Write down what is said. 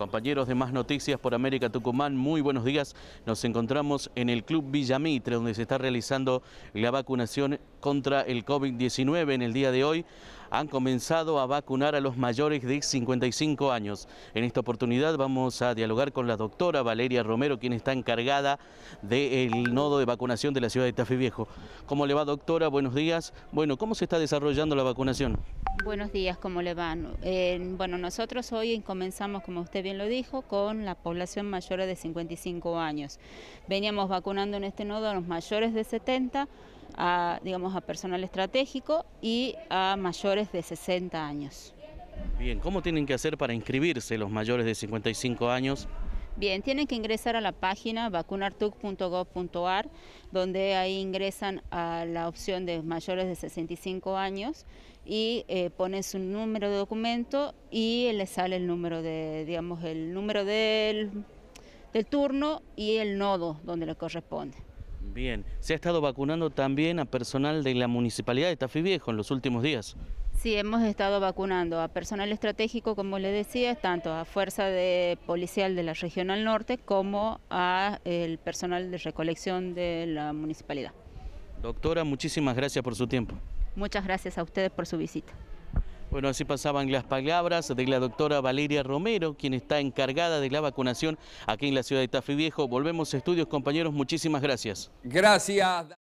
Compañeros de Más Noticias por América Tucumán, muy buenos días. Nos encontramos en el Club Villamitre, donde se está realizando la vacunación contra el COVID-19 en el día de hoy. Han comenzado a vacunar a los mayores de 55 años. En esta oportunidad vamos a dialogar con la doctora Valeria Romero, quien está encargada del nodo de vacunación de la ciudad de Tafí Viejo. ¿Cómo le va, doctora? Buenos días. Bueno, ¿cómo se está desarrollando la vacunación? Buenos días, ¿cómo le van? bueno, nosotros hoy comenzamos, como usted bien lo dijo, con la población mayor de 55 años. Veníamos vacunando en este nodo a los mayores de 70, a, digamos a personal estratégico y a mayores de 60 años. Bien, ¿cómo tienen que hacer para inscribirse los mayores de 55 años? Bien, tienen que ingresar a la página vacunartuc.gov.ar, donde ahí ingresan a la opción de mayores de 65 años y eh, ponen su número de documento y les sale el número de, digamos, el número del, del turno y el nodo donde le corresponde. Bien, se ha estado vacunando también a personal de la municipalidad de Tafí Viejo en los últimos días. Sí, hemos estado vacunando a personal estratégico, como le decía, tanto a Fuerza de Policial de la al Norte como a el personal de recolección de la municipalidad. Doctora, muchísimas gracias por su tiempo. Muchas gracias a ustedes por su visita. Bueno, así pasaban las palabras de la doctora Valeria Romero, quien está encargada de la vacunación aquí en la ciudad de Tafí Viejo. Volvemos a estudios, compañeros. Muchísimas gracias. Gracias.